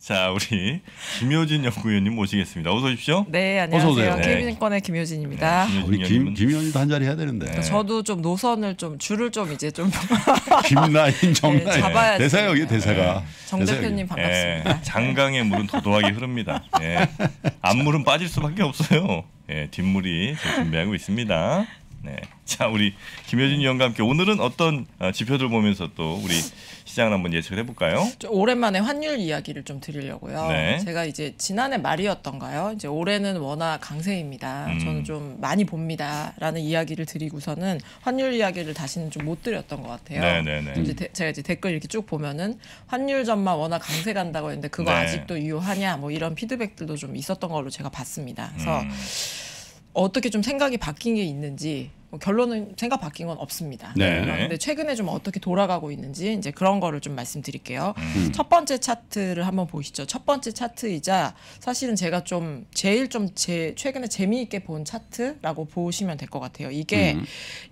자, 우리 김효진 연구위원님 모시겠습니다. 어서 오십시오. 네, 안녕하세요. 어서 네. 케이권의 김효진입니다. 네, 우리 김 김효진도 한 자리 해야 되는데. 네. 저도 좀 노선을 좀 줄을 좀 이제 좀 김나인 네, 정나인 네, 잡아야 대사 여기 대사가. 정 대표님 반갑습니다. 네, 장강의 물은 도도하게 흐릅니다. 앞물은 빠질 수밖에 없어요. 뒷물이 준비하고 있습니다. 네. 자, 우리 김효진 위원과 함께 오늘은 어떤 어, 지표들 보면서 또 우리 시장을 한번 예측을 해볼까요? 오랜만에 환율 이야기를 좀 드리려고요. 네. 제가 이제 지난해 말이었던가요? 이제 올해는 워낙 강세입니다. 음. 저는 좀 많이 봅니다라는 이야기를 드리고서는 환율 이야기를 다시는 좀 못 드렸던 것 같아요. 네네네. 네, 네. 이제 데, 제가 이제 댓글 이렇게 쭉 보면은 환율 전망 워낙 강세 간다고 했는데 그거 네. 아직도 유효하냐 뭐 이런 피드백들도 좀 있었던 걸로 제가 봤습니다. 그래서 음. 어떻게 좀 생각이 바뀐 게 있는지 뭐 결론은 생각 바뀐 건 없습니다. 네. 그런데 어, 최근에 좀 어떻게 돌아가고 있는지 이제 그런 거를 좀 말씀드릴게요. 음. 첫 음. 번째 차트를 한번 보시죠. 첫 번째 차트이자 사실은 제가 좀 제일 좀 제 최근에 재미있게 본 차트라고 보시면 될 것 같아요. 이게 음.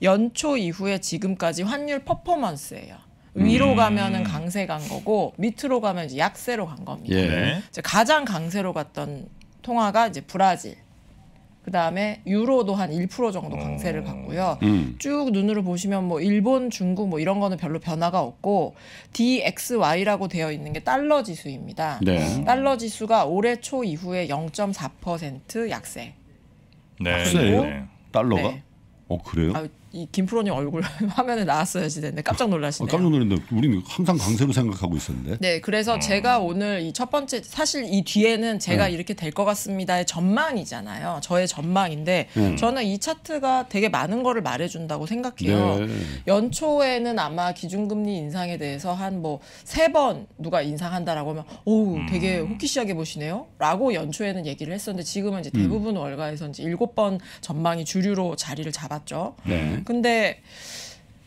연초 이후에 지금까지 환율 퍼포먼스예요. 음. 위로 가면은 강세 간 거고 밑으로 가면 이제 약세로 간 겁니다. 예. 이제 가장 강세로 갔던 통화가 이제 브라질, 그다음에 유로도 한 1% 정도 어. 강세를 받고요. 음. 쭉 눈으로 보시면 뭐 일본, 중국 뭐 이런 거는 별로 변화가 없고 DXY라고 되어 있는 게 달러 지수입니다. 네. 달러 지수가 올해 초 이후에 0.4% 약세. 네. 아, 그리고 네. 달러가? 네. 어 그래요? 아, 이 김프로님 얼굴 화면에 나왔어야지 되데 깜짝 놀라시네요. 아, 깜짝 놀랐는데 우리는 항상 강세로 생각하고 있었는데. 네, 그래서 음. 제가 오늘 이 첫 번째 사실 이 뒤에는 제가 음. 이렇게 될 것 같습니다의 전망이잖아요. 저의 전망인데 음. 저는 이 차트가 되게 많은 거를 말해준다고 생각해요. 네. 연초에는 아마 기준금리 인상에 대해서 한 뭐 세 번 누가 인상한다라고 하면 오 음. 되게 호기시하게 보시네요라고 연초에는 얘기를 했었는데 지금은 이제 대부분 음. 월가에서 이제 일곱 번 전망이 주류로 자리를 잡았. 나왔죠. 네. 근데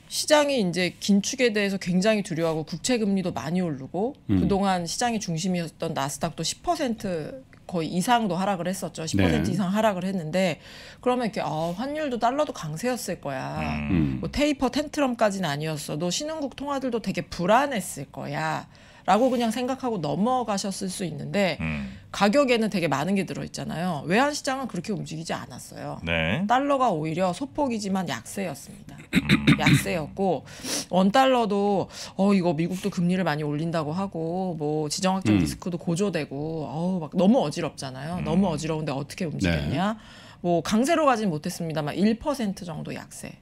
시장이 이제 긴축에 대해서 굉장히 두려워하고 국채 금리도 많이 오르고 음. 그동안 시장의 중심이었던 나스닥도 10% 거의 이상도 하락을 했었죠. 10% 네. 이상 하락을 했는데 그러면 이렇게 아, 환율도 달러도 강세였을 거야. 음. 뭐 테이퍼 텐트럼까지는 아니었어도 신흥국 통화들도 되게 불안했을 거야. 라고 그냥 생각하고 넘어가셨을 수 있는데 음. 가격에는 되게 많은 게 들어있잖아요. 외환 시장은 그렇게 움직이지 않았어요. 네. 달러가 오히려 소폭이지만 약세였습니다. 음. 약세였고 원 달러도 어 이거 미국도 금리를 많이 올린다고 하고 뭐 지정학적 음. 리스크도 고조되고 어막 우 너무 어지럽잖아요. 음. 너무 어지러운데 어떻게 움직였냐? 네. 뭐 강세로 가진 못했습니다만 1% 정도 약세.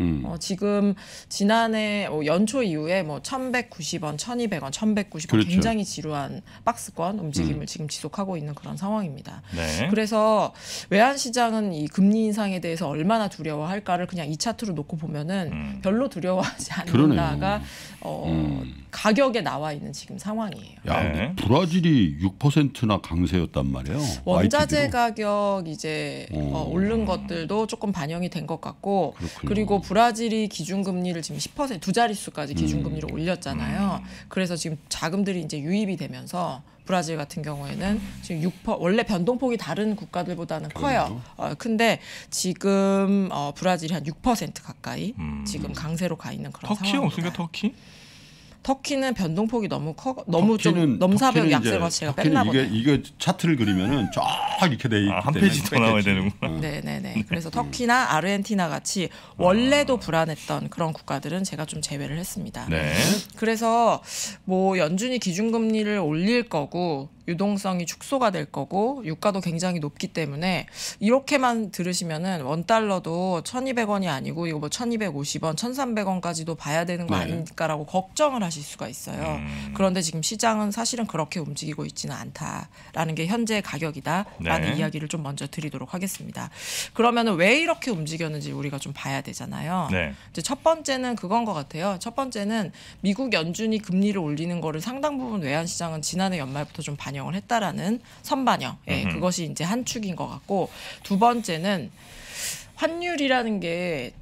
음. 어, 지금 지난해 뭐 연초 이후에 뭐 1,190원, 1,200원, 1,190원 그렇죠. 굉장히 지루한 박스권 움직임을 음. 지금 지속하고 있는 그런 상황입니다. 네. 그래서 외환 시장은 이 금리 인상에 대해서 얼마나 두려워할까를 그냥 이 차트로 놓고 보면은 음. 별로 두려워하지 않는다가 어, 음. 가격에 나와 있는 지금 상황이에요. 야, 네. 뭐 브라질이 6%나 강세였단 말이에요. 원자재 YTD로. 가격 이제 어. 어, 오른 것들도 조금 반영이 된 것 같고 그렇군요. 그리고 브라질이 기준금리를 지금 10%두 자릿수까지 기준금리를 음. 올렸잖아요. 음. 그래서 지금 자금들이 이제 유입이 되면서 브라질 같은 경우에는 지금 6% 원래 변동폭이 다른 국가들보다는 커요. 어, 근데 지금 어, 브라질이 한 6% 가까이 음. 지금 강세로 가 있는 그런 터키요? 상황입 터키? 터키는 변동폭이 너무 커 너무 좀 넘사벽 약세가 제가 뺐나 보네 이게 이게 차트를 그리면은 쫙 이렇게 돼 아, 있기 아, 한 페이지 더 나와야 되는구나. 네, 네, 네. 그래서 터키나 아르헨티나 같이 아. 원래도 불안했던 그런 국가들은 제가 좀 제외를 했습니다. 네. 그래서 뭐 연준이 기준금리를 올릴 거고 유동성이 축소가 될 거고 유가도 굉장히 높기 때문에 이렇게만 들으시면은 원 달러도 1,200원이 아니고 이거 뭐 1,250원, 1,300원까지도 봐야 되는 거 네. 아닐까라고 걱정을 하실 수가 있어요. 음. 그런데 지금 시장은 사실은 그렇게 움직이고 있지는 않다라는 게 현재 가격이다라는 네. 이야기를 좀 먼저 드리도록 하겠습니다. 그러면은 왜 이렇게 움직였는지 우리가 좀 봐야 되잖아요. 네. 이제 첫 번째는 그건 것 같아요. 첫 번째는 미국 연준이 금리를 올리는 거를 상당 부분 외환 시장은 지난해 연말부터 좀 반영 반영을 했다라는 선반영. 예, 음흠. 그것이 이제 한 축인 것 같고 두 번째는 환율이라는 게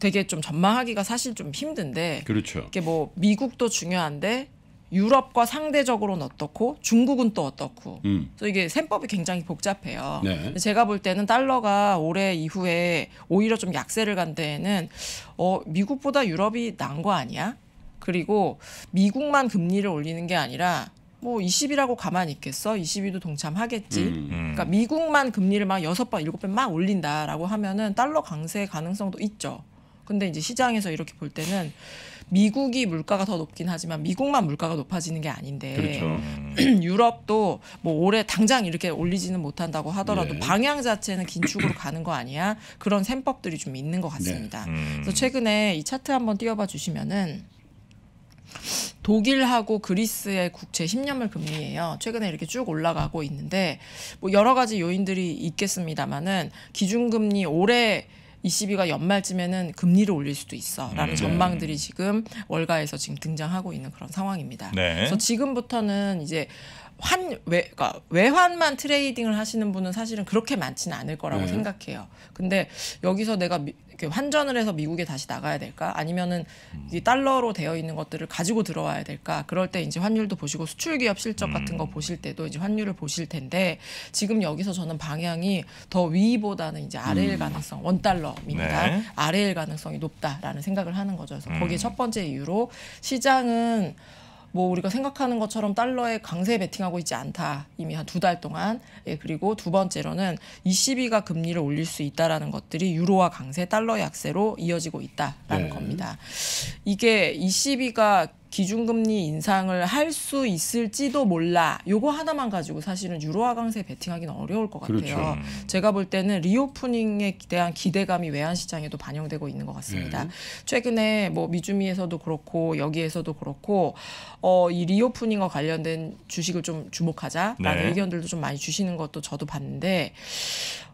되게 좀 전망하기가 사실 좀 힘든데. 그렇죠. 이게 뭐 미국도 중요한데 유럽과 상대적으로는 어떻고 중국은 또 어떻고. 음. 그래서 이게 셈법이 굉장히 복잡해요. 네. 제가 볼 때는 달러가 올해 이후에 오히려 좀 약세를 간 데에는 어 미국보다 유럽이 난 거 아니야? 그리고 미국만 금리를 올리는 게 아니라 뭐 20이라고 가만히 있겠어? 20이도 동참하겠지. 음. 음. 그러니까 미국만 금리를 막 여섯 번 일곱 번 막 올린다라고 하면은 달러 강세 가능성도 있죠. 근데 이제 시장에서 이렇게 볼 때는 미국이 물가가 더 높긴 하지만 미국만 물가가 높아지는 게 아닌데 그렇죠. 유럽도 뭐 올해 당장 이렇게 올리지는 못한다고 하더라도 네. 방향 자체는 긴축으로 가는 거 아니야 그런 셈법들이 좀 있는 것 같습니다. 네. 음. 그래서 최근에 이 차트 한번 띄워봐 주시면은 독일하고 그리스의 국채 10년물 금리예요. 최근에 이렇게 쭉 올라가고 있는데 뭐 여러 가지 요인들이 있겠습니다만은 기준금리 올해 22가 연말쯤에는 금리를 올릴 수도 있어라는 음, 전망들이 지금 월가에서 지금 등장하고 있는 그런 상황입니다. 네. 그래서 지금부터는 이제 환, 외, 그러니까 외환만 트레이딩을 하시는 분은 사실은 그렇게 많지는 않을 거라고 네. 생각해요. 근데 여기서 내가 미, 환전을 해서 미국에 다시 나가야 될까? 아니면은 음. 이 달러로 되어 있는 것들을 가지고 들어와야 될까? 그럴 때 이제 환율도 보시고 수출 기업 실적 같은 거 음. 보실 때도 이제 환율을 보실 텐데 지금 여기서 저는 방향이 더 위보다는 이제 아래일 음. 가능성 원 달러 입니다 네. 아래일 가능성이 높다라는 생각을 하는 거죠. 그래서 음. 거기에 첫 번째 이유로 시장은 뭐 우리가 생각하는 것처럼 달러에 강세 베팅하고 있지 않다. 이미 한 두 달 동안. 예, 그리고 두 번째로는 ECB가 금리를 올릴 수 있다라는 것들이 유로와 강세, 달러 약세로 이어지고 있다라는 네. 겁니다. 이게 ECB가 기준금리 인상을 할 수 있을지도 몰라. 요거 하나만 가지고 사실은 유로 하강세 베팅하기는 어려울 것 같아요. 그렇죠. 음. 제가 볼 때는 리오프닝에 대한 기대감이 외환시장에도 반영되고 있는 것 같습니다. 네. 최근에 뭐 미주미에서도 그렇고 여기에서도 그렇고 어, 이 리오프닝과 관련된 주식을 좀 주목하자라는 네. 의견들도 좀 많이 주시는 것도 저도 봤는데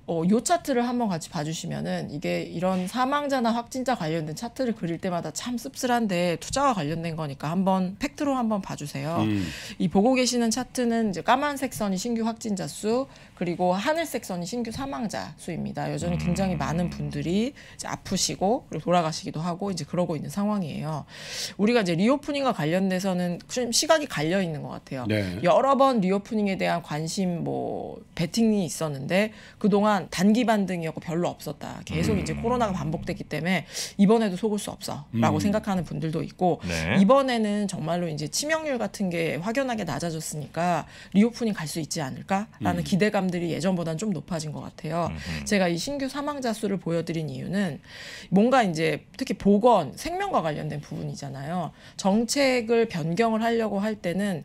어, 요 차트를 한번 같이 봐주시면은 이게 이런 사망자나 확진자 관련된 차트를 그릴 때마다 참 씁쓸한데 투자와 관련된 거니까 한번 팩트로 한번 봐주세요. 음. 이 보고 계시는 차트는 이제 까만색 선이 신규 확진자 수 그리고 하늘색 선이 신규 사망자 수입니다. 여전히 굉장히 많은 분들이 이제 아프시고 그리고 돌아가시기도 하고 이제 그러고 있는 상황이에요. 우리가 이제 리오프닝과 관련돼서는 좀 시각이 갈려 있는 것 같아요. 네. 여러 번 리오프닝에 대한 관심 뭐 베팅이 있었는데 그 동안 그동안 단기 반등이었고 별로 없었다. 계속 음. 이제 코로나가 반복되기 때문에 이번에도 속을 수 없어라고 음. 생각하는 분들도 있고 네. 이번에는 정말로 이제 치명률 같은 게 확연하게 낮아졌으니까 리오프닝 갈 수 있지 않을까라는 음. 기대감들이 예전보다는 좀 높아진 것 같아요. 음흠. 제가 이 신규 사망자 수를 보여드린 이유는 뭔가 이제 특히 보건 생명과 관련된 부분이잖아요. 정책을 변경을 하려고 할 때는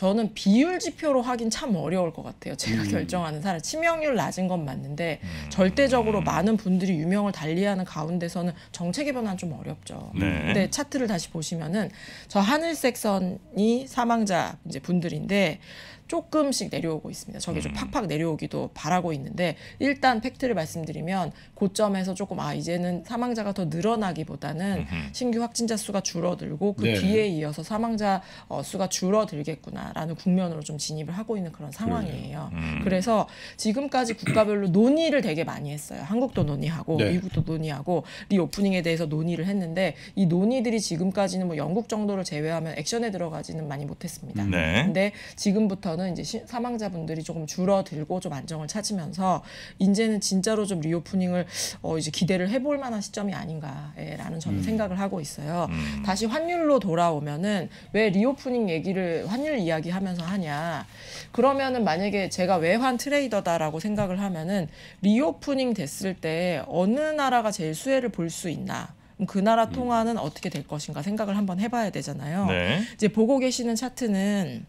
저는 비율 지표로 하긴 참 어려울 것 같아요. 제가 음. 결정하는 사람 치명률 낮은 건 맞는데 음. 절대적으로 많은 분들이 유명을 달리하는 가운데서는 정책의 변화는 좀 어렵죠. 네. 근데 차트를 다시 보시면은 저 하늘색 선이 사망자 이제 분들인데 조금씩 내려오고 있습니다. 저게 좀 음. 팍팍 내려오기도 바라고 있는데 일단 팩트를 말씀드리면 고점에서 조금 아 이제는 사망자가 더 늘어나기보다는 신규 확진자 수가 줄어들고 그 네. 뒤에 이어서 사망자 어, 수가 줄어들겠구나라는 국면으로 좀 진입을 하고 있는 그런 상황이에요. 네. 음. 그래서 지금까지 국가별로 논의를 되게 많이 했어요. 한국도 논의하고 네. 미국도 논의하고 리오프닝에 대해서 논의를 했는데 이 논의들이 지금까지는 뭐 영국 정도를 제외하면 액션에 들어가지는 많이 못했습니다. 네. 근데 지금부터는 부분에 이제 사망자분들이 조금 줄어들고 좀 안정을 찾으면서 이제는 진짜로 좀 리오프닝을 어 이제 기대를 해볼 만한 시점이 아닌가라는 저는 음. 생각을 하고 있어요. 음. 다시 환율로 돌아오면은 왜 리오프닝 얘기를 환율 이야기하면서 하냐? 그러면은 만약에 제가 외환 트레이더다라고 생각을 하면은 리오프닝 됐을 때 어느 나라가 제일 수혜를 볼 수 있나? 그 나라 음. 통화는 어떻게 될 것인가 생각을 한번 해봐야 되잖아요. 네. 이제 보고 계시는 차트는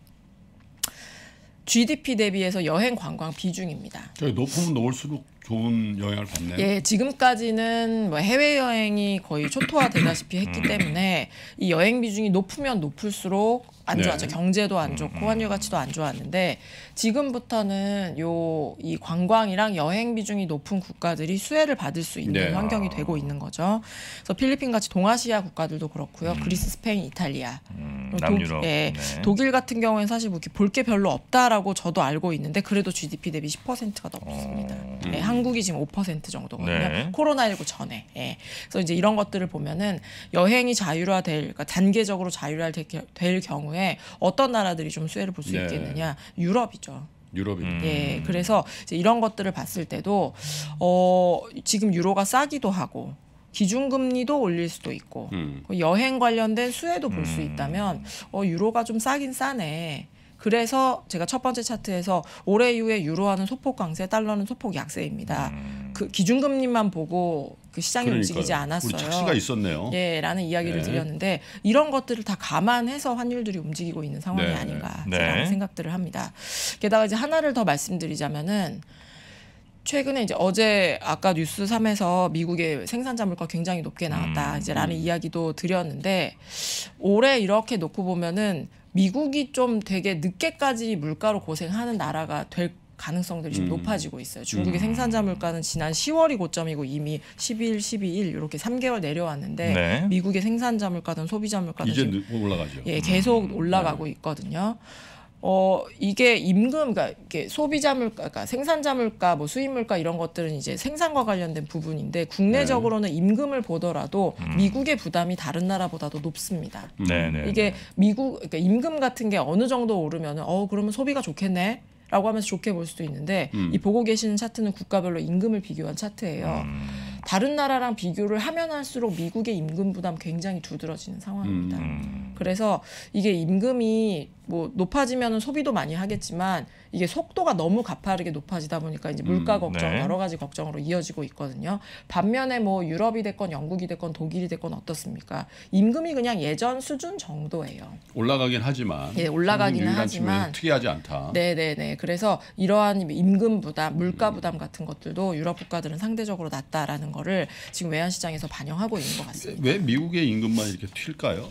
GDP 대비해서 여행 관광 비중입니다. 높으면 높을수록 좋은 영향을 받네요. 예, 지금까지는 뭐 해외 여행이 거의 초토화되다시피 했기 음. 때문에 이 여행 비중이 높으면 높을수록 안 네. 좋았죠. 네. 경제도 안 좋고 음, 음. 환율 가치도 안 좋았는데 지금부터는 요 이 관광이랑 여행 비중이 높은 국가들이 수혜를 받을 수 있는 네. 환경이 되고 있는 거죠. 그래서 필리핀 같이 동아시아 국가들도 그렇고요. 음. 그리스, 스페인, 이탈리아, 음, 독, 예, 네. 독일 같은 경우에는 사실 뭐 볼게 별로 없다라고 저도 알고 있는데 그래도 GDP 대비 10%가 넘습니다. 어. 예, 음. 예, 한국이 지금 5% 정도거든요. 코로나19 전에. 예. 그래서 이제 이런 것들을 보면은 여행이 자율화될 그러니까 단계적으로 자율화될 될 경우에 경우에 어떤 나라들이 좀 수혜를 볼수 네. 있겠느냐 유럽이죠. 유럽이. 음. 예, 그래서 이제 이런 것들을 봤을 때도 어, 지금 유로가 싸기도 하고 기준금리도 올릴 수도 있고 음. 그 여행 관련된 수혜도 볼수 음. 있다면 어, 유로가 좀 싸긴 싸네. 그래서 제가 첫 번째 차트에서 올해 이후에 유로화는 소폭 강세, 달러는 소폭 약세입니다. 음. 그 기준금리만 보고 그 시장이 그러니까요. 움직이지 않았어요. 우리 착시가 있었네요. 예, 라는 이야기를 네. 드렸는데 이런 것들을 다 감안해서 환율들이 움직이고 있는 상황이 네. 아닌가 네. 생각들을 합니다. 게다가 이제 하나를 더 말씀드리자면은 최근에 이제 어제 아까 뉴스 삼에서 미국의 생산자 물가 굉장히 높게 나왔다 음, 이제라는 음. 이야기도 드렸는데 올해 이렇게 놓고 보면은 미국이 좀 되게 늦게까지 물가로 고생하는 나라가 될 가능성들이 좀 음. 높아지고 있어요. 중국의 음. 생산자 물가는 지난 10월이 고점이고 이미 11, 12일 이렇게 3개월 내려왔는데 네. 미국의 생산자 물가든 소비자 물가든 이제 지금, 올라가죠. 예, 계속 음. 올라가고 네. 있거든요. 어 이게 임금 그러니까 이게 소비자 물가 그러니까 생산자 물가 뭐 수입 물가 이런 것들은 이제 생산과 관련된 부분인데 국내적으로는 네. 임금을 보더라도 음. 미국의 부담이 다른 나라보다도 높습니다. 네, 네, 이게 네. 미국 그러니까 임금 같은 게 어느 정도 오르면은 어 그러면 소비가 좋겠네. 라고 하면서 좋게 볼 수도 있는데 음. 이 보고 계시는 차트는 국가별로 임금을 비교한 차트예요. 음. 다른 나라랑 비교를 하면 할수록 미국의 임금 부담 굉장히 두드러지는 상황입니다. 음. 그래서 이게 임금이 뭐 높아지면 소비도 많이 하겠지만 이게 속도가 너무 가파르게 높아지다 보니까 이제 물가 음, 네. 걱정 네. 여러 가지 걱정으로 이어지고 있거든요. 반면에 뭐 유럽이 됐건 영국이 됐건 독일이 됐건 어떻습니까? 임금이 그냥 예전 수준 정도예요. 올라가긴 하지만 예, 올라가긴 하지만 특이하지 않다. 네, 네, 네. 그래서 이러한 임금 부담, 물가 음. 부담 같은 것들도 유럽 국가들은 상대적으로 낮다라는 거를 지금 외환 시장에서 반영하고 있는 것 같습니다. 왜 미국의 임금만 이렇게 튈까요?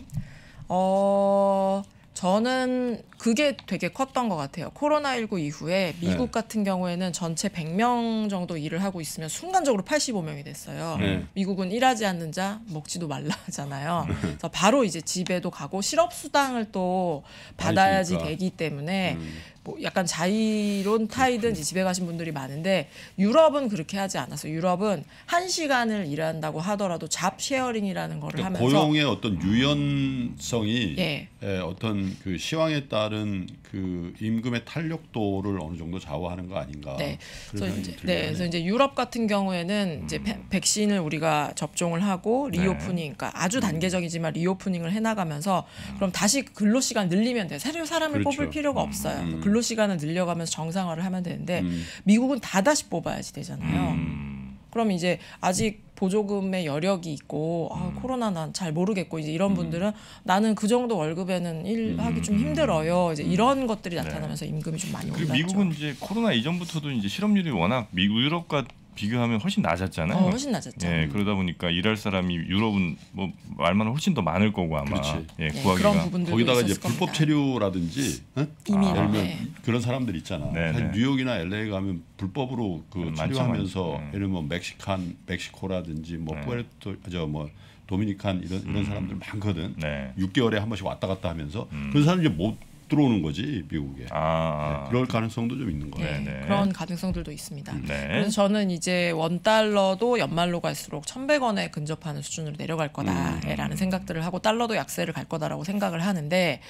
어 저는 그게 되게 컸던 것 같아요. 코로나19 이후에 미국 네. 같은 경우에는 전체 100명 정도 일을 하고 있으면 순간적으로 85명이 됐어요. 네. 미국은 일하지 않는 자 먹지도 말라 하잖아요. 그래서 바로 이제 집에도 가고 실업수당을 또 받아야지 되기 때문에 음. 뭐 약간 자이론 타이든 집에 가신 분들이 많은데 유럽은 그렇게 하지 않았어. 유럽은 한 시간을 일한다고 하더라도 잡 쉐어링이라는 거를 그러니까 하면서 고용의 어떤 유연성이 예. 예. 어떤 그 시황에 따른 그 임금의 탄력도를 어느 정도 좌우하는 거 아닌가. 네. 그래서 이제, 네. 그래서 이제 유럽 같은 경우에는 음. 이제 백신을 우리가 접종을 하고 네. 리오프닝, 그러니까 아주 음. 단계적이지만 리오프닝을 해나가면서 음. 그럼 다시 근로 시간 늘리면 돼. 새로 사람을 그렇죠. 뽑을 필요가 음. 없어요. 근로 근로 시간을 늘려가면서 정상화를 하면 되는데 음. 미국은 다 다시 뽑아야지 되잖아요. 음. 그럼 이제 아직 보조금의 여력이 있고 아, 음. 코로나 난 잘 모르겠고 이제 이런 음. 분들은 나는 그 정도 월급에는 일하기 음. 좀 힘들어요. 이제 이런 것들이 네. 나타나면서 임금이 좀 많이 올랐죠. 미국은 이제 코로나 이전부터도 이제 실업률이 워낙 미국 유럽과 비교하면 훨씬 낮았잖아요. 어, 훨씬 낮았죠. 예, 음. 그러다 보니까 일할 사람이 유럽은 뭐 말만 훨씬 더 많을 거고 아마 그렇지. 예, 예 구하기가 그런 부분들도 거기다가 이제 겁니다. 불법 체류라든지 이민 아, 예를 들면 네. 그런 사람들 있잖아. 네, 네. 뉴욕이나 LA 가면 불법으로 그 음, 체류하면서 예. 예를 들면 뭐 멕시칸, 멕시코라든지 뭐 네. 푸에르토 저뭐 도미니칸 이런 이런 음. 사람들 많거든. 6개월에 한 번씩 왔다 갔다 하면서 음. 그런 사람 이제 못 들어오는 거지 미국에. 아, 아. 네, 그럴 가능성도 좀 있는 거예요. 네, 네, 그런 가능성들도 있습니다. 네. 그래서 저는 이제 원 달러도 연말로 갈수록 천백 원에 근접하는 수준으로 내려갈 거다라는 음. 생각들을 하고 달러도 약세를 갈 거다라고 생각을 하는데.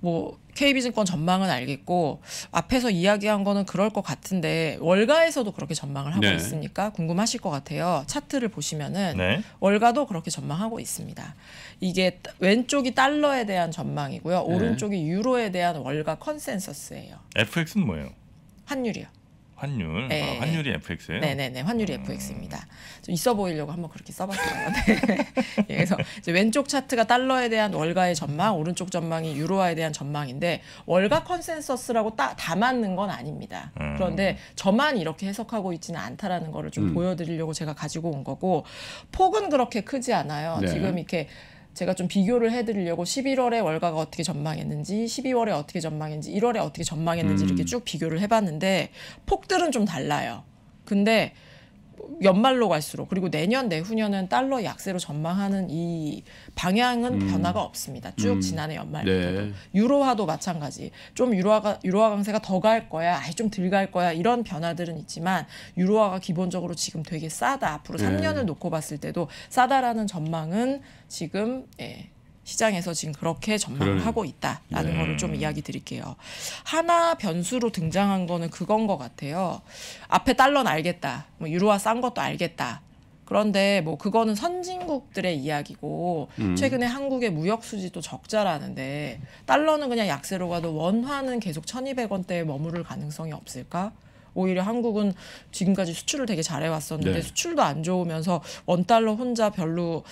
뭐 KB증권 전망은 알겠고 앞에서 이야기한 거는 그럴 것 같은데 월가에서도 그렇게 전망을 하고 네. 있으니까 궁금하실 것 같아요. 차트를 보시면은 네. 월가도 그렇게 전망하고 있습니다. 이게 왼쪽이 달러에 대한 전망이고요. 네. 오른쪽이 유로에 대한 월가 컨센서스예요. FX는 뭐예요? 환율이요. 환율. 네. 아, 환율이 FX예요? 네네네. 환율이 음. FX입니다. 좀 있어 보이려고 한번 그렇게 써봤어요. 네. 예, 그래서 왼쪽 차트가 달러에 대한 월가의 전망, 오른쪽 전망이 유로화에 대한 전망인데 월가 컨센서스라고 따, 다 맞는 건 아닙니다. 음. 그런데 저만 이렇게 해석하고 있지는 않다라는 거를 좀 음. 보여드리려고 제가 가지고 온 거고 폭은 그렇게 크지 않아요. 네. 지금 이렇게 제가 좀 비교를 해드리려고 11월에 월가가 어떻게 전망했는지 12월에 어떻게 전망했는지 1월에 어떻게 전망했는지 음. 이렇게 쭉 비교를 해봤는데 폭들은 좀 달라요. 근데 연말로 갈수록 그리고 내년 내후년은 달러 약세로 전망하는 이 방향은 음. 변화가 없습니다. 쭉 음. 지난해 연말부터 네. 유로화도 마찬가지. 좀 유로화가 유로화 강세가 더 갈 거야, 아예 좀 덜 갈 거야 이런 변화들은 있지만 유로화가 기본적으로 지금 되게 싸다. 앞으로 3년을 놓고 봤을 때도 싸다라는 전망은 지금 예, 시장에서 지금 그렇게 전망을 하고 있다라는 네. 거를 좀 이야기 드릴게요. 하나 변수로 등장한 거는 그건 것 같아요. 앞에 달러는 알겠다. 뭐 유로화 싼 것도 알겠다. 그런데 뭐 그거는 선진국들의 이야기고 음. 최근에 한국의 무역 수지도 적자라는데 달러는 그냥 약세로 가도 원화는 계속 천이백 원대에 머무를 가능성이 없을까? 오히려 한국은 지금까지 수출을 되게 잘해왔었는데 네. 수출도 안 좋으면서 원달러 혼자 별로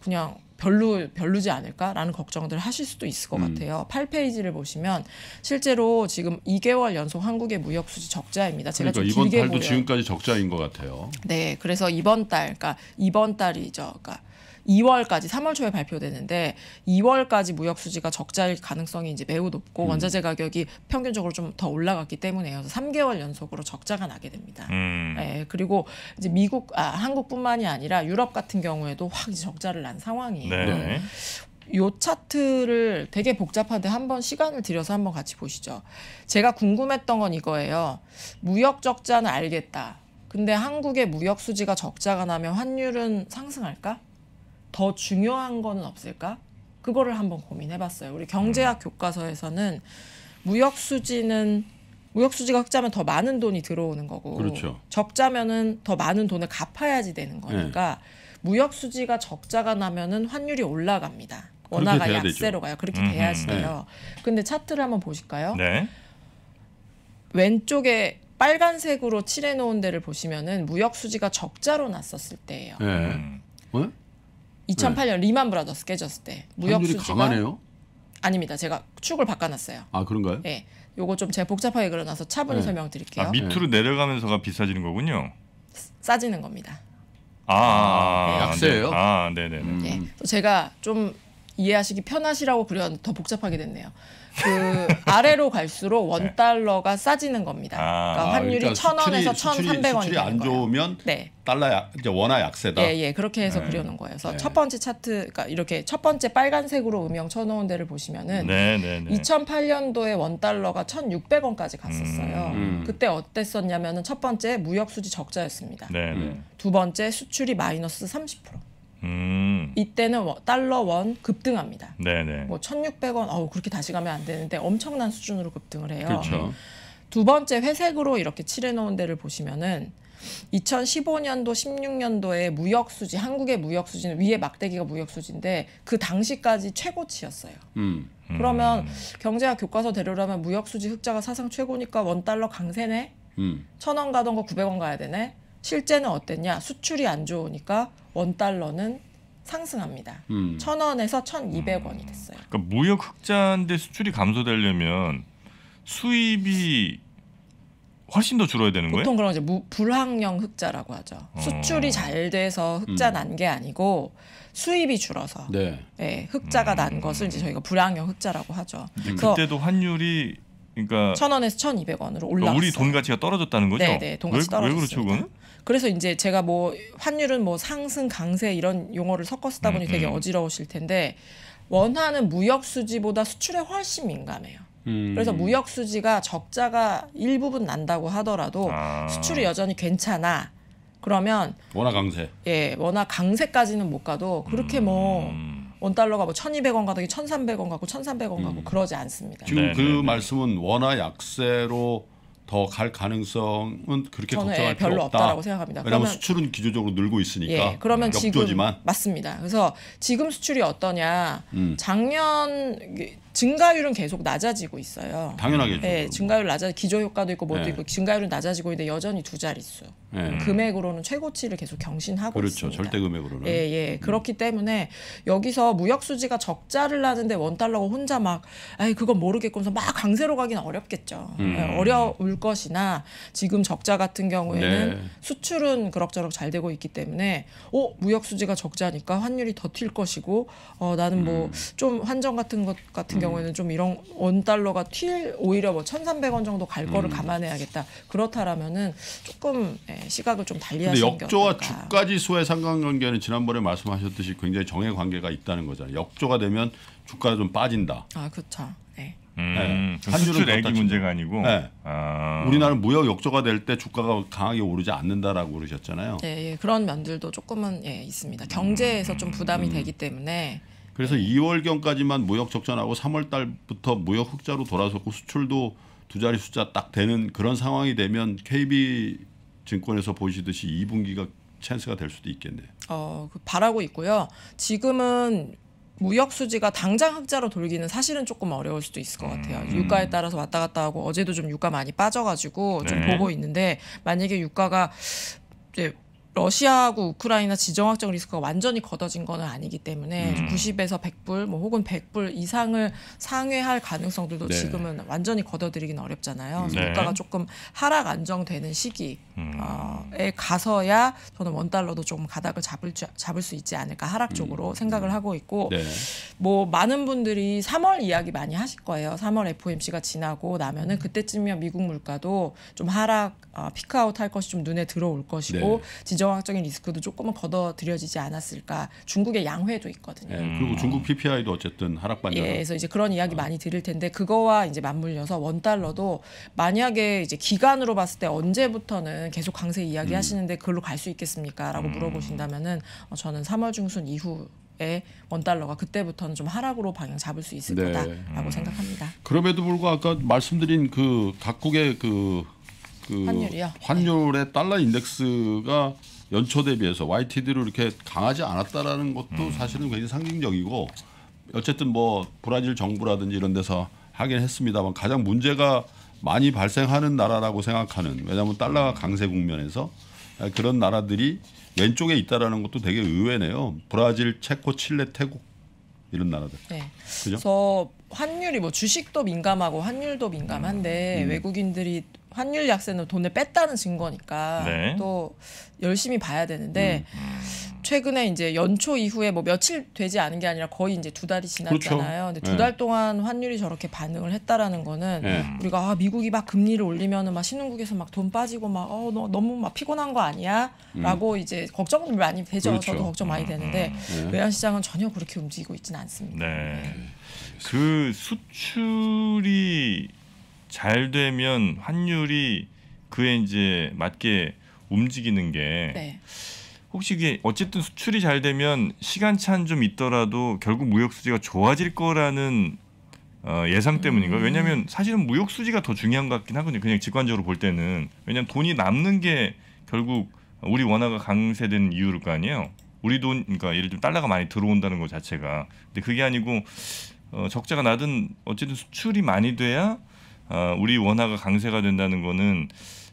그냥 별로 별로지 않을까라는 걱정들 하실 수도 있을 것 음. 같아요. 8페이지를 보시면 실제로 지금 2개월 연속 한국의 무역 수지 적자입니다. 제가 그러니까 이번 달도 보여 지금까지 적자인 것 같아요. 네, 그래서 이번 달, 그러니까 이번 달이죠. 그러니까 2월까지 3월 초에 발표되는데 2월까지 무역 수지가 적자일 가능성이 이제 매우 높고 음. 원자재 가격이 평균적으로 좀 더 올라갔기 때문에요. 3개월 연속으로 적자가 나게 됩니다. 음. 예, 그리고 이제 미국, 아, 한국뿐만이 아니라 유럽 같은 경우에도 확 적자를 난 상황이에요. 네. 음. 요 차트를 되게 복잡한데 한번 시간을 들여서 한번 같이 보시죠. 제가 궁금했던 건 이거예요. 무역 적자는 알겠다. 근데 한국의 무역 수지가 적자가 나면 환율은 상승할까? 더 중요한 거는 없을까? 그거를 한번 고민해봤어요. 우리 경제학 음. 교과서에서는 무역 수지는 무역 수지가 흑자면 더 많은 돈이 들어오는 거고 그렇죠. 적자면은 더 많은 돈을 갚아야지 되는 예. 거니까 네. 무역 수지가 적자가 나면은 환율이 올라갑니다. 원화가 약세로 가요. 그렇게 음흠, 돼야지 돼요. 네. 근데 차트를 한번 보실까요? 네. 왼쪽에 빨간색으로 칠해놓은 데를 보시면은 무역 수지가 적자로 났었을 때예요. 네. 음. 어? 2008년 리만 브라더스 깨졌을 때 무역 수지가 강하네요. 아닙니다. 제가 축을 바꿔놨어요. 아 그런가요? 네, 요거 좀 제가 복잡하게 그려놔서 차분히 네. 설명드릴게요. 아, 밑으로 네. 내려가면서가 비싸지는 거군요. 싸지는 겁니다. 아, 아, 아, 아 네. 약세예요? 네. 아, 네네. 네. 예. 음. 제가 좀 이해하시기 편하시라고 그려 더 복잡하게 됐네요. 그 아래로 갈수록 원 네. 달러가 싸지는 겁니다. 아, 그러니까 아, 환율이 그러니까 천 그러니까 원에서 천삼백 원이 되는 안 좋으면 네. 달러 약, 이제 원화 약세다. 예, 예, 그렇게 해서 네. 그려놓은 거예요. 그래서 네. 첫 번째 차트, 그러니까 이렇게 첫 번째 빨간색으로 음영 쳐놓은 데를 보시면은 네, 네, 네. 2008년도에 원 달러가 천육백 원까지 갔었어요. 음, 음. 그때 어땠었냐면은 첫 번째 무역 수지 적자였습니다. 네, 네. 두 번째 수출이 마이너스 삼십 프로. 음. 이때는 달러 원 급등합니다. 네네. 뭐 1,600원 어우 그렇게 다시 가면 안 되는데 엄청난 수준으로 급등을 해요. 그렇죠. 두 번째 회색으로 이렇게 칠해 놓은 데를 보시면은 2015년도 16년도에 무역 수지 한국의 무역 수지는 위에 막대기가 무역 수지인데 그 당시까지 최고치였어요. 음. 그러면 음. 경제학 교과서 대로라면 무역 수지 흑자가 사상 최고니까 원 달러 강세네. 음. 천원 가던 거 구백 원 가야 되네. 실제는 어땠냐? 수출이 안 좋으니까 원 달러는 상승합니다. 음. 천 원에서 천 이백 원이 됐어요. 그러니까 무역 흑자인데 수출이 감소되려면 수입이 훨씬 더 줄어야 되는 거예요? 보통 그런 이제 불황형 흑자라고 하죠. 어. 수출이 잘 돼서 흑자 음. 난게 아니고 수입이 줄어서 네. 네 흑자가 음. 난 것을 이제 저희가 불황형 흑자라고 하죠. 음. 그때도 환율이 그러니까 천 원에서 천 이백 원으로 올라. 우리 돈 가치가 떨어졌다는 거죠? 네, 네, 돈 가치 떨어졌어요. 왜, 왜 그렇죠, 그건? 그래서 이제 제가 뭐 환율은 뭐 상승 강세 이런 용어를 섞어 쓰다 보니 음, 되게 음. 어지러우실 텐데 원화는 무역 수지보다 수출에 훨씬 민감해요. 음. 그래서 무역 수지가 적자가 일부분 난다고 하더라도 아. 수출이 여전히 괜찮아. 그러면 원화 강세. 예, 원화 강세까지는 못 가도 그렇게 뭐 음. 뭐 원달러가 뭐 천이백 원 가더니 천삼백 원 가고 천삼백 원 가고 음. 그러지 않습니다. 지금 네, 그 네, 네. 말씀은 원화 약세로 더갈 가능성은 그렇게 걱정할 예, 별로 없다. 라고 생각합니다. 왜냐하면 그러면, 수출은 기조적으로 늘고 있으니까. 예, 그러면 역조지만. 지금 맞습니다. 그래서 지금 수출이 어떠냐? 음. 작년 증가율은 계속 낮아지고 있어요. 당연하겠죠. 네, 증가율 낮아 기저 효과도 있고 뭐도 네. 있고 증가율은 낮아지고 있는데 여전히 두 자릿수. 네. 금액으로는 최고치를 계속 경신하고 그렇죠. 있습니다. 절대 금액으로는. 예, 예. 음. 그렇기 때문에 여기서 무역 수지가 적자를 나는데 원 달러가 혼자 막 아이 그건 모르겠고 하서막 강세로 가기는 어렵겠죠. 음. 예, 어려울 것이나 지금 적자 같은 경우에는 네. 수출은 그럭저럭 잘 되고 있기 때문에 어, 무역 수지가 적자니까 환율이 더 튈 것이고 어 나는 뭐좀 음. 환전 같은 것 같은 음. 경우에는 좀 이런 원달러가 튈 오히려 뭐 천삼백 원 정도 갈 거를 음. 감안해야겠다. 그렇다라면은 조금 예, 시각을 좀 달리 하는게 역조와 주가지수의 상관관계는 지난번에 말씀하셨듯이 굉장히 정의 관계가 있다는 거잖아요. 역조가 되면 주가가 좀 빠진다. 아, 그렇죠. 네. 음, 네. 수출액이 문제가 아니고 네. 아. 우리나라 는 무역 역조가 될 때 주가가 강하게 오르지 않는다라고 그러셨잖아요. 네, 예, 그런 면들도 조금은 예, 있습니다. 경제에서 좀 부담이 음. 되기 때문에 그래서 네. 2월경까지만 무역 적자나고 3월 달부터 무역 흑자로 돌아섰고 수출도 두 자리 숫자 딱 되는 그런 상황이 되면 KB 증권에서 보시듯이 2분기가 찬스가 될 수도 있겠네요. 어, 그 바라고 있고요. 지금은 무역 수지가 당장 흑자로 돌기는 사실은 조금 어려울 수도 있을 것 음. 같아요. 음. 유가에 따라서 왔다 갔다 하고 어제도 좀 유가 많이 빠져가지고 좀 네. 보고 있는데 만약에 유가가 이제 러시아하고 우크라이나 지정학적 리스크가 완전히 걷어진 건 아니기 때문에 음. 90에서 100불 뭐 혹은 100불 이상을 상회할 가능성들도 네. 지금은 완전히 걷어들이긴 어렵잖아요. 네. 물가가 조금 하락 안정되는 시기에 음. 어, 가서야 저는 원 달러도 조금 가닥을 잡을 잡을 수 있지 않을까 하락 쪽으로 음. 생각을 음. 하고 있고 네. 뭐 많은 분들이 3월 이야기 많이 하실 거예요. 3월 FOMC가 지나고 나면은 음. 그때쯤이면 미국 물가도 좀 하락 어, 피크아웃 할 것이 좀 눈에 들어올 것이고 네. 지정 비정학적인 리스크도 조금은 걷어들여지지 않았을까. 중국의 양회도 있거든요. 예, 그리고 중국 PPI도 어쨌든 하락반전. 예, 그래서 이제 그런 이야기 많이 들을 텐데 그거와 이제 맞물려서 원 달러도 만약에 이제 기간으로 봤을 때 언제부터는 계속 강세 이야기 음. 하시는데 그걸로 갈 수 있겠습니까라고 음. 물어보신다면은 어, 저는 3월 중순 이후 원 달러가 그때부터는 좀 하락으로 방향 잡을 수 있을 네. 거다라고 생각합니다. 그럼에도 불구하고 아까 말씀드린 그 각국의 그, 그 환율이요? 환율의 달러 인덱스가 연초 대비해서 YTD로 이렇게 강하지 않았다라는 것도 음. 사실은 굉장히 상징적이고 어쨌든 뭐 브라질 정부라든지 이런 데서 하긴 했습니다만 가장 문제가 많이 발생하는 나라라고 생각하는 왜냐하면 달러가 강세 국면에서 그런 나라들이 왼쪽에 있다라는 것도 되게 의외네요. 브라질, 체코, 칠레, 태국 이런 나라들. 네. 그죠? 그래서 환율이 뭐 주식도 민감하고 환율도 민감한데 음, 음. 외국인들이 환율 약세는 돈을 뺐다는 증거니까 네. 또 열심히 봐야 되는데 음. 음. 최근에 이제 연초 이후에 뭐 며칠 되지 않은 게 아니라 거의 이제 두 달이 그렇죠. 지났잖아요. 그렇죠. 근데 두달 네. 동안 환율이 저렇게 반응을 했다라는 거는 네. 우리가 아, 미국이 막 금리를 올리면은 막 신흥국에서 막 돈 빠지고 막 어, 너, 너무 막 피곤한 거 아니야?라고 음. 이제 걱정이 많이 되죠. 그렇죠. 저도 걱정 많이 음, 되는데 음, 음. 네. 외환 시장은 전혀 그렇게 움직이고 있지는 않습니다. 네. 네. 그 수출이 잘 되면 환율이 그에 이제 맞게 움직이는 게 네. 혹시 이게 어쨌든 수출이 잘 되면 시간차는 좀 있더라도 결국 무역 수지가 좋아질 거라는 어, 예상 때문인가요? 음. 왜냐하면 사실은 무역 수지가 더 중요한 것 같긴 하거든요. 그냥 직관적으로 볼 때는 왜냐하면 돈이 남는 게 결국 우리 원화가 강세되는 이유일 거 아니에요. 우리 돈 그러니까 예를 들면 달러가 많이 들어온다는 것 자체가 근데 그게 아니고 어, 적자가 나든 어쨌든 수출이 많이 돼야 어, 우리 원화가 강세가 된다는 거는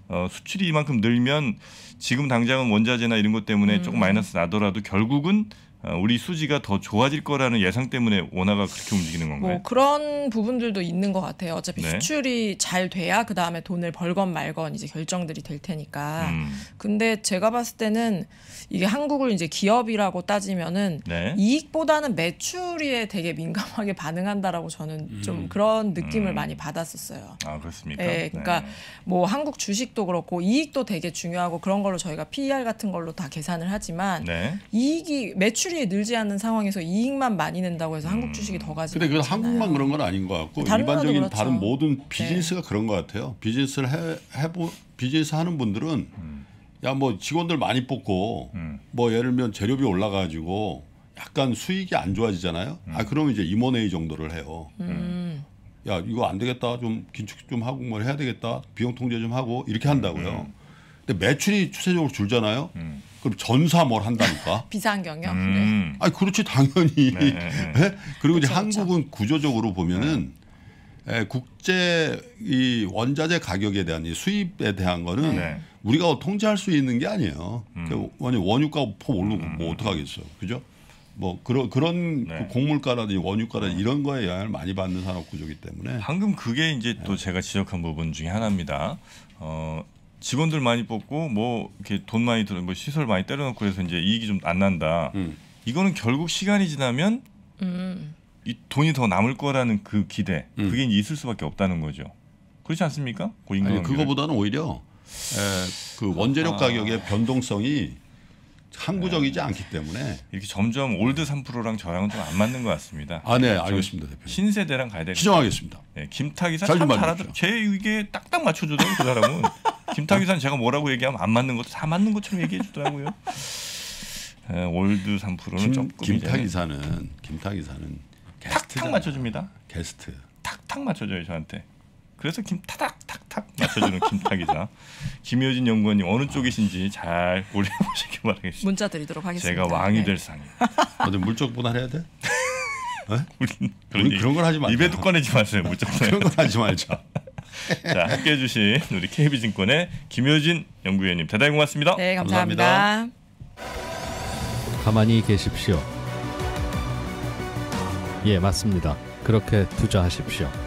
어, 수출이 이만큼 늘면 지금 당장은 원자재나 이런 것 때문에 음. 조금 마이너스 나더라도 결국은 어, 우리 수지가 더 좋아질 거라는 예상 때문에 원화가 그렇게 움직이는 건가요? 뭐 그런 부분들도 있는 것 같아요. 어차피 네. 수출이 잘 돼야 그 다음에 돈을 벌건 말건 이제 결정들이 될 테니까. 음. 근데 제가 봤을 때는 이게 한국을 이제 기업이라고 따지면은 네. 이익보다는 매출에 되게 민감하게 반응한다라고 저는 음. 좀 그런 느낌을 음. 많이 받았었어요. 아 그렇습니까? 예, 네, 그러니까 네. 뭐 한국 주식도 그렇고 이익도 되게 중요하고 그런 걸로 저희가 PER 같은 걸로 다 계산을 하지만 네. 이익이 매출 수출이 늘지 않는 상황에서 이익만 많이 낸다고 해서 한국 음. 주식이 더 가지. 근데 그 한국만 그런 건 아닌 것 같고 다른 일반적인 그렇죠. 다른 모든 네. 비즈니스가 네. 그런 것 같아요. 비즈니스를 해, 해보 비즈니스 하는 분들은 음. 야뭐 직원들 많이 뽑고 음. 뭐 예를 들면 재료비 올라가지고 약간 수익이 안 좋아지잖아요. 음. 아 그럼 이제 임원회의 정도를 해요. 음. 야 이거 안 되겠다 좀 긴축 좀 하고 뭐 해야 되겠다 비용 통제 좀 하고 이렇게 한다고요. 음, 근데 매출이 추세적으로 줄잖아요. 음. 그럼 전사뭘 한다니까. 비상경영. 음. 네. 아 그렇지 당연히. 네, 네, 네. 예? 그리고 그쵸, 이제 한국은 그쵸. 구조적으로 보면은 에, 네. 예, 국제 이 원자재 가격에 대한 이 수입에 대한 거는 네. 우리가 통제할 수 있는 게 아니에요. 음. 그러니 원유가 폭 오르고 음, 음. 뭐 어떡 하겠어요, 그죠? 뭐 그러, 그런 그런 곡물가라든지 원유가라든지 이런 거에 영향을 많이 받는 산업 구조기 때문에 방금 그게 이제 또 제가 지적한 부분 중에 하나입니다. 어, 직원들 많이 뽑고 뭐 이렇게 돈 많이 들어 뭐 시설 많이 때려놓고 해서 이제 이익이 좀 안 난다. 음. 이거는 결국 시간이 지나면 음. 이 돈이 더 남을 거라는 그 기대 음. 그게 있을 수밖에 없다는 거죠. 그렇지 않습니까? 고인간 그 그거보다는 오히려 에, 그 원재료 아. 가격의 변동성이 항구적이지 네. 않기 때문에 이렇게 점점 올드 3%랑 저랑은 좀 안 맞는 것 같습니다. 아, 네, 알겠습니다, 대표님. 신세대랑 가야 될것정하겠습니다 네, 김탁이사 참 잘하더라. 제 이게 딱딱 맞춰주더라고 그 사람은. 김탁이사 제가 뭐라고 얘기하면 안 맞는 것도 다 맞는 것처럼 얘기해 주더라고요. 네, 올드 3%는 김, 조금 김탁 이제 이 김탁 이사는 게스트잖 맞춰줍니다. 게스트. 탁탁 맞춰줘요 저한테. 그래서 김타닥 밝혀주는 김타 기자, 김효진 연구원님 어느 쪽이신지 잘 올려보시기 바라겠습니다. 문자 드리도록 하겠습니다. 제가 왕이 될 상이. 어제 아, 물적 분할해야 돼? 네? 우리 그런, 걸 하지 말자. 입에도 꺼내지 마세요. 물적 그런 걸 하지 말자. 자 함께해 주신 우리 KB증권의 김효진 연구위원님 대단히 고맙습니다. 네 감사합니다. 감사합니다. 가만히 계십시오. 예 맞습니다. 그렇게 투자하십시오.